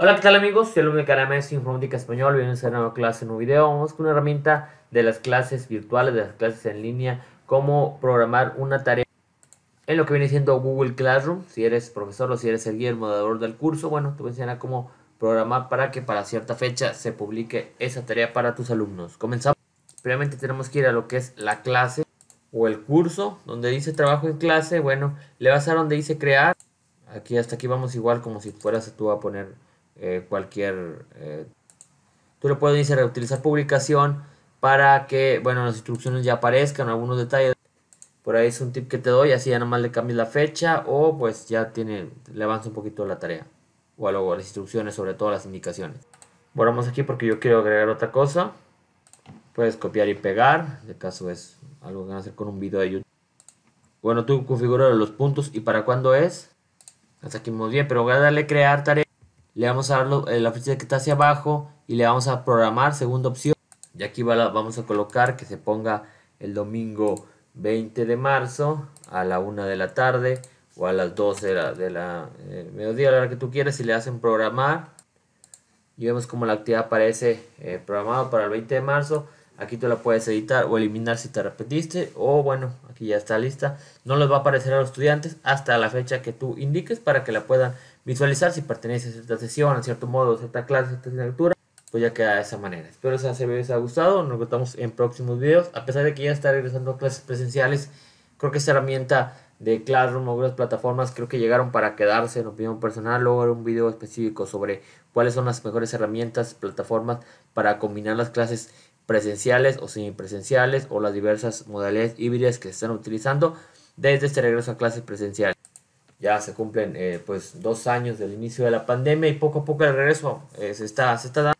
Hola, ¿qué tal amigos? Soy el alumno de Informática Español. Bienvenidos a una nueva clase, en un video. Vamos con una herramienta de las clases virtuales, de las clases en línea, cómo programar una tarea en lo que viene siendo Google Classroom. Si eres profesor o si eres el guía, el moderador del curso, bueno, te voy a enseñar cómo programar para que para cierta fecha se publique esa tarea para tus alumnos. Comenzamos. Primero tenemos que ir a lo que es la clase o el curso, donde dice trabajo en clase. Bueno, le vas a donde dice crear. Aquí hasta aquí vamos igual como si fueras tú a poner eh, cualquier... Eh, tú le puedes decir reutilizar publicación para que, bueno, las instrucciones ya aparezcan, algunos detalles. Por ahí es un tip que te doy, así ya nomás le cambias la fecha o pues ya tiene, le avanza un poquito la tarea. O algo, las instrucciones, sobre todo las indicaciones. Volvamos aquí porque yo quiero agregar otra cosa. Puedes copiar y pegar, de caso es algo que van a hacer con un video de YouTube. Bueno, tú configuras los puntos y para cuando es. Hasta aquí muy bien, pero voy a darle crear tarea le vamos a dar eh, la flecha que está hacia abajo y le vamos a programar segunda opción. Y aquí vamos a colocar que se ponga el domingo 20 de marzo a la 1 de la tarde o a las 12 de la, eh, mediodía, a la hora que tú quieras, y le hacen programar. Y vemos como la actividad aparece eh, programada para el 20 de marzo. Aquí tú la puedes editar o eliminar si te arrepentiste. O bueno, aquí ya está lista. No les va a aparecer a los estudiantes hasta la fecha que tú indiques para que la puedan visualizar si pertenece a cierta sesión, a cierto modo, a cierta clase, a cierta asignatura. Pues ya queda de esa manera. Espero que se les haya gustado. Nos vemos en próximos videos. A pesar de que ya está regresando a clases presenciales, creo que esta herramienta de Classroom, o otras plataformas creo que llegaron para quedarse en opinión personal. Luego haré un video específico sobre cuáles son las mejores herramientas, plataformas para combinar las clases presenciales o semipresenciales o las diversas modalidades híbridas que se están utilizando desde este regreso a clases presenciales. Ya se cumplen eh, pues dos años del inicio de la pandemia y poco a poco el regreso eh, se, está, dando.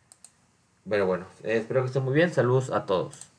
Pero bueno, eh, espero que estén muy bien. Saludos a todos.